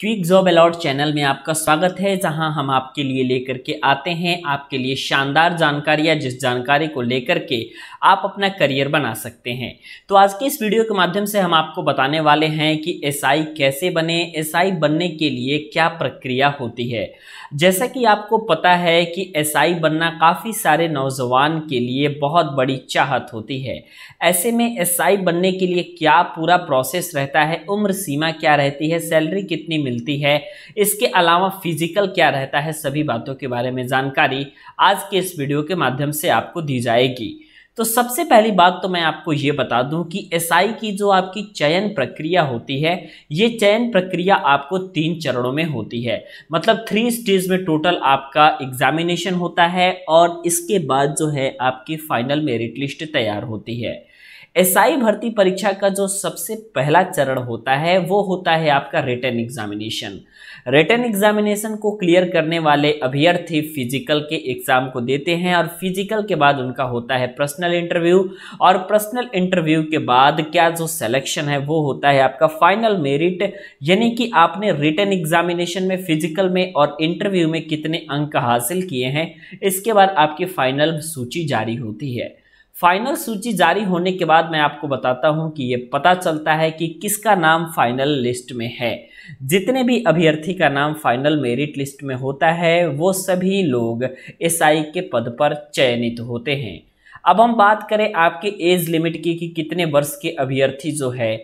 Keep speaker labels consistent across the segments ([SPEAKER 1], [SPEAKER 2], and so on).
[SPEAKER 1] quick job allot channel में आपका स्वागत है जहां हम आपके लिए लेकर के आते हैं आपके लिए शानदार जानकारियां जिस जानकारी को लेकर के आप अपना करियर बना सकते हैं तो आज के इस वीडियो के माध्यम से हम आपको बताने वाले हैं कि एसआई कैसे बने एसआई बनने के लिए क्या प्रक्रिया होती है जैसा कि आपको पता है कि एसआई बनना काफ़ी सारे नौजवान के लिए बहुत बड़ी चाहत होती है ऐसे में एसआई बनने के लिए क्या पूरा प्रोसेस रहता है उम्र सीमा क्या रहती है सैलरी कितनी मिलती है इसके अलावा फिजिकल क्या रहता है सभी बातों के बारे में जानकारी आज के इस वीडियो के माध्यम से आपको दी जाएगी तो सबसे पहली बात तो मैं आपको ये बता दूं कि एसआई की जो आपकी चयन प्रक्रिया होती है ये चयन प्रक्रिया आपको तीन चरणों में होती है मतलब थ्री स्टेज में टोटल आपका एग्जामिनेशन होता है और इसके बाद जो है आपकी फाइनल मेरिट लिस्ट तैयार होती है एसआई भर्ती परीक्षा का जो सबसे पहला चरण होता है वो होता है आपका रिटर्न एग्जामिनेशन रिटर्न एग्जामिनेशन को क्लियर करने वाले अभ्यर्थी फिजिकल के एग्जाम को देते हैं और फिजिकल के बाद उनका होता है पर्सनल इंटरव्यू और पर्सनल इंटरव्यू के बाद क्या जो सिलेक्शन है वो होता है आपका फाइनल मेरिट यानी कि आपने रिटर्न एग्जामिनेशन में फिजिकल में और इंटरव्यू में कितने अंक हासिल किए हैं इसके बाद आपकी फाइनल सूची जारी होती है फाइनल सूची जारी होने के बाद मैं आपको बताता हूं कि ये पता चलता है कि किसका नाम फाइनल लिस्ट में है जितने भी अभ्यर्थी का नाम फाइनल मेरिट लिस्ट में होता है वो सभी लोग एसआई के पद पर चयनित होते हैं अब हम बात करें आपके एज लिमिट की कि कितने वर्ष के अभ्यर्थी जो है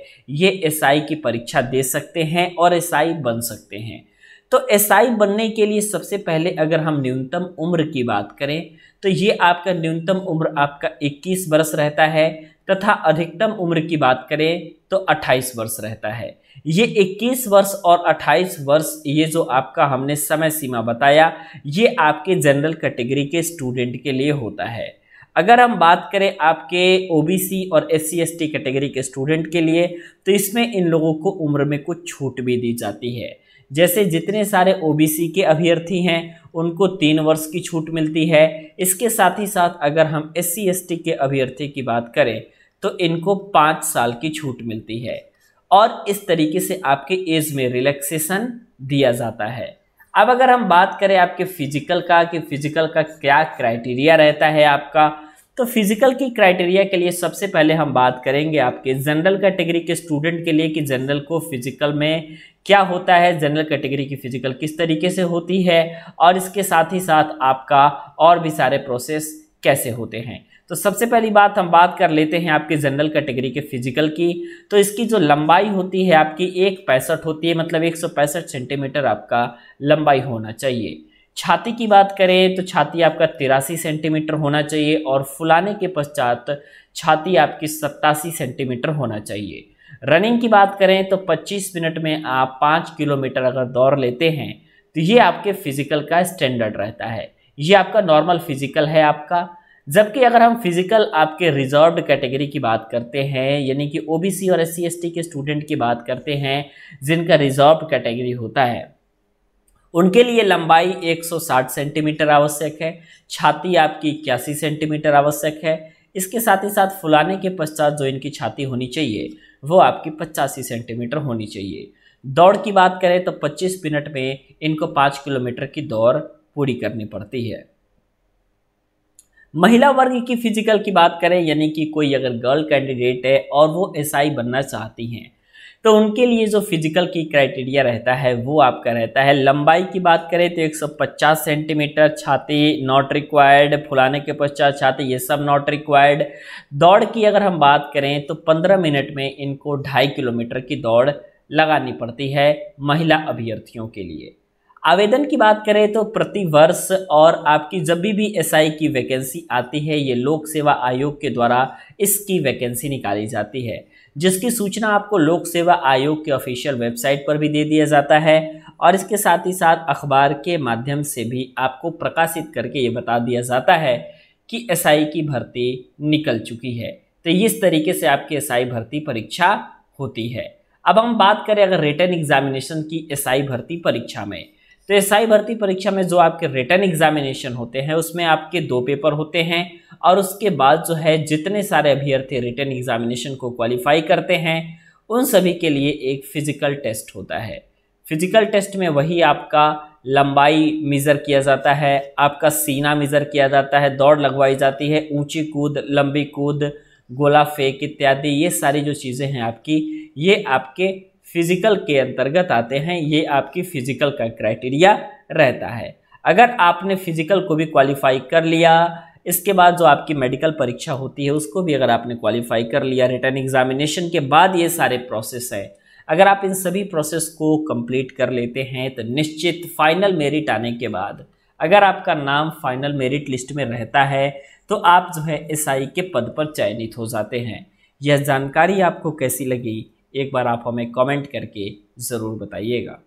[SPEAKER 1] ये एसआई की परीक्षा दे सकते हैं और एसआई बन सकते हैं तो एसआई बनने के लिए सबसे पहले अगर हम न्यूनतम उम्र की बात करें तो ये आपका न्यूनतम उम्र आपका 21 वर्ष रहता है तथा अधिकतम उम्र की बात करें तो 28 वर्ष रहता है ये 21 वर्ष और 28 वर्ष ये जो आपका हमने समय सीमा बताया ये आपके जनरल कैटेगरी के स्टूडेंट के लिए होता है अगर हम बात करें आपके ओबीसी और एस सी कैटेगरी के स्टूडेंट के लिए तो इसमें इन लोगों को उम्र में कुछ छूट भी दी जाती है जैसे जितने सारे ओबीसी के अभ्यर्थी हैं उनको तीन वर्ष की छूट मिलती है इसके साथ ही साथ अगर हम एस सी के अभ्यर्थी की बात करें तो इनको पाँच साल की छूट मिलती है और इस तरीके से आपके एज में रिलैक्सेशन दिया जाता है अब अगर हम बात करें आपके फिजिकल का कि फिजिकल का क्या क्राइटेरिया रहता है आपका तो फिजिकल की क्राइटेरिया के लिए सबसे पहले हम बात करेंगे आपके जनरल कैटेगरी के स्टूडेंट के लिए कि जनरल को फिजिकल में क्या होता है जनरल कैटेगरी की फिजिकल किस तरीके से होती है और इसके साथ ही साथ आपका और भी सारे प्रोसेस कैसे होते हैं तो सबसे पहली बात हम बात कर लेते हैं आपके जनरल कैटेगरी के फिजिकल की तो इसकी जो लंबाई होती है आपकी एक पैंसठ होती है मतलब एक सेंटीमीटर आपका लंबाई होना चाहिए छाती की बात करें तो छाती आपका तिरासी सेंटीमीटर होना चाहिए और फुलाने के पश्चात छाती आपकी सत्तासी सेंटीमीटर होना चाहिए रनिंग की बात करें तो 25 मिनट में आप 5 किलोमीटर अगर दौड़ लेते हैं तो ये आपके फिजिकल का स्टैंडर्ड रहता है ये आपका नॉर्मल फिजिकल है आपका जबकि अगर हम फिजिकल आपके रिजर्व कैटेगरी की बात करते हैं यानी कि ओबीसी और एस सी के स्टूडेंट की बात करते हैं जिनका रिजर्व कैटेगरी होता है उनके लिए लंबाई 160 सेंटीमीटर आवश्यक है छाती आपकी इक्यासी सेंटीमीटर आवश्यक है इसके साथ ही साथ फुलाने के पश्चात जो इनकी छाती होनी चाहिए वो आपकी पचासी सेंटीमीटर होनी चाहिए दौड़ की बात करें तो 25 मिनट में इनको 5 किलोमीटर की दौड़ पूरी करनी पड़ती है महिला वर्ग की फिजिकल की बात करें यानी कि कोई अगर गर्ल कैंडिडेट है और वो एसआई बनना चाहती हैं तो उनके लिए जो फिजिकल की क्राइटेरिया रहता है वो आपका रहता है लंबाई की बात करें तो 150 सेंटीमीटर छाती नॉट रिक्वायर्ड फुलाने के पश्चात छाती ये सब नॉट रिक्वायर्ड दौड़ की अगर हम बात करें तो 15 मिनट में इनको ढाई किलोमीटर की दौड़ लगानी पड़ती है महिला अभ्यर्थियों के लिए आवेदन की बात करें तो प्रति वर्ष और आपकी जब भी एस आई की वैकेंसी आती है ये लोक सेवा आयोग के द्वारा इसकी वैकेंसी निकाली जाती है जिसकी सूचना आपको लोक सेवा आयोग के ऑफिशियल वेबसाइट पर भी दे दिया जाता है और इसके साथ ही साथ अखबार के माध्यम से भी आपको प्रकाशित करके ये बता दिया जाता है कि एसआई की भर्ती निकल चुकी है तो इस तरीके से आपकी एसआई भर्ती परीक्षा होती है अब हम बात करें अगर रिटर्न एग्जामिनेशन की एसआई भर्ती परीक्षा में तो एसआई भर्ती परीक्षा में जो आपके रिटर्न एग्जामिनेशन होते हैं उसमें आपके दो पेपर होते हैं और उसके बाद जो है जितने सारे अभ्यर्थी रिटर्न एग्जामिनेशन को क्वालिफाई करते हैं उन सभी के लिए एक फिजिकल टेस्ट होता है फिजिकल टेस्ट में वही आपका लंबाई मेज़र किया जाता है आपका सीना मेज़र किया जाता है दौड़ लगवाई जाती है ऊंची कूद लंबी कूद गोला फेंक इत्यादि ये सारी जो चीज़ें हैं आपकी ये आपके फिजिकल के अंतर्गत आते हैं ये आपकी फिजिकल का क्राइटेरिया रहता है अगर आपने फिजिकल को भी क्वालिफाई कर लिया इसके बाद जो आपकी मेडिकल परीक्षा होती है उसको भी अगर आपने क्वालिफाई कर लिया रिटर्न एग्जामिनेशन के बाद ये सारे प्रोसेस है अगर आप इन सभी प्रोसेस को कंप्लीट कर लेते हैं तो निश्चित फाइनल मेरिट आने के बाद अगर आपका नाम फाइनल मेरिट लिस्ट में रहता है तो आप जो है एसआई के पद पर चयनित हो जाते हैं यह जानकारी आपको कैसी लगी एक बार आप हमें कमेंट करके ज़रूर बताइएगा